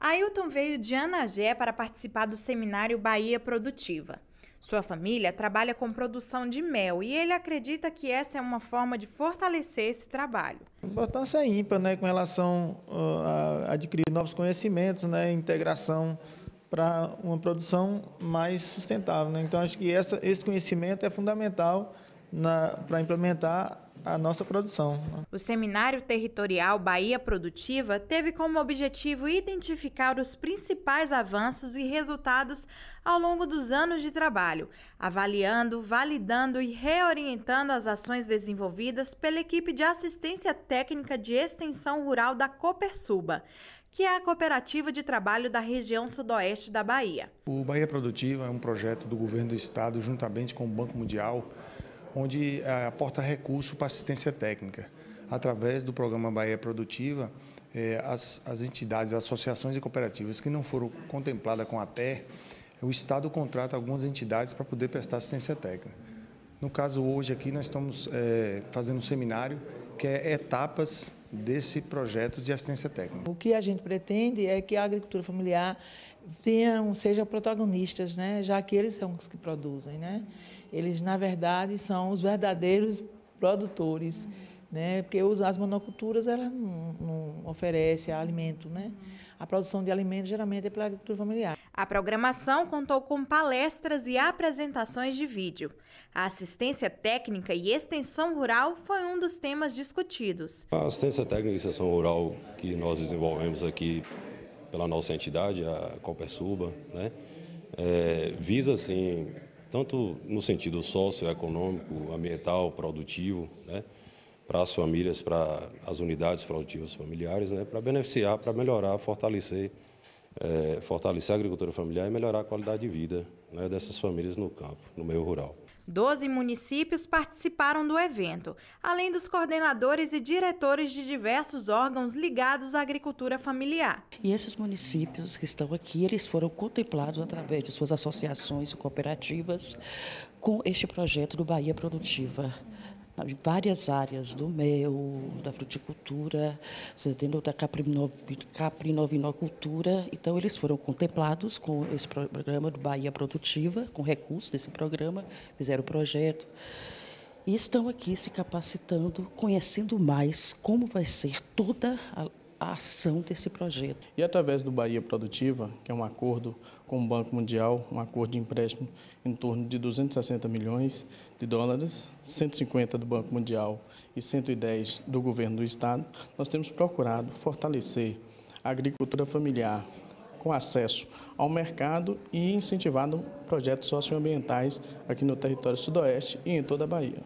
Ailton veio de Anagé para participar do seminário Bahia Produtiva. Sua família trabalha com produção de mel e ele acredita que essa é uma forma de fortalecer esse trabalho. A importância é ímpar né, com relação ah, a adquirir novos conhecimentos, né, integração para uma produção mais sustentável. Né? Então, acho que essa, esse conhecimento é fundamental para implementar a nossa produção. O Seminário Territorial Bahia Produtiva teve como objetivo identificar os principais avanços e resultados ao longo dos anos de trabalho, avaliando, validando e reorientando as ações desenvolvidas pela equipe de assistência técnica de extensão rural da Copersuba que é a cooperativa de trabalho da região sudoeste da Bahia. O Bahia Produtiva é um projeto do governo do estado, juntamente com o Banco Mundial, onde é, aporta recurso para assistência técnica. Através do programa Bahia Produtiva, é, as, as entidades, associações e cooperativas que não foram contempladas com a TER, o Estado contrata algumas entidades para poder prestar assistência técnica. No caso, hoje aqui nós estamos é, fazendo um seminário que é etapas desse projeto de assistência técnica. O que a gente pretende é que a agricultura familiar tenha, seja protagonistas, né? já que eles são os que produzem. Né? eles na verdade são os verdadeiros produtores, uhum. né? Porque as monoculturas elas não, não oferecem alimento, né? A produção de alimentos geralmente é pela agricultura familiar. A programação contou com palestras e apresentações de vídeo. A assistência técnica e extensão rural foi um dos temas discutidos. A assistência técnica e extensão rural que nós desenvolvemos aqui pela nossa entidade, a Copersuba, né? É, visa, assim, tanto no sentido socioeconômico, ambiental, produtivo, né, para as famílias, para as unidades produtivas familiares, né, para beneficiar, para melhorar, fortalecer, é, fortalecer a agricultura familiar e melhorar a qualidade de vida né, dessas famílias no campo, no meio rural. Doze municípios participaram do evento, além dos coordenadores e diretores de diversos órgãos ligados à agricultura familiar. E esses municípios que estão aqui, eles foram contemplados através de suas associações e cooperativas com este projeto do Bahia Produtiva de várias áreas, do mel, da fruticultura, da caprinovinocultura. Então, eles foram contemplados com esse programa do Bahia Produtiva, com recursos desse programa, fizeram o projeto. E estão aqui se capacitando, conhecendo mais como vai ser toda a a ação desse projeto. E através do Bahia Produtiva, que é um acordo com o Banco Mundial, um acordo de empréstimo em torno de 260 milhões de dólares, 150 do Banco Mundial e 110 do governo do estado, nós temos procurado fortalecer a agricultura familiar com acesso ao mercado e incentivado projetos socioambientais aqui no território sudoeste e em toda a Bahia.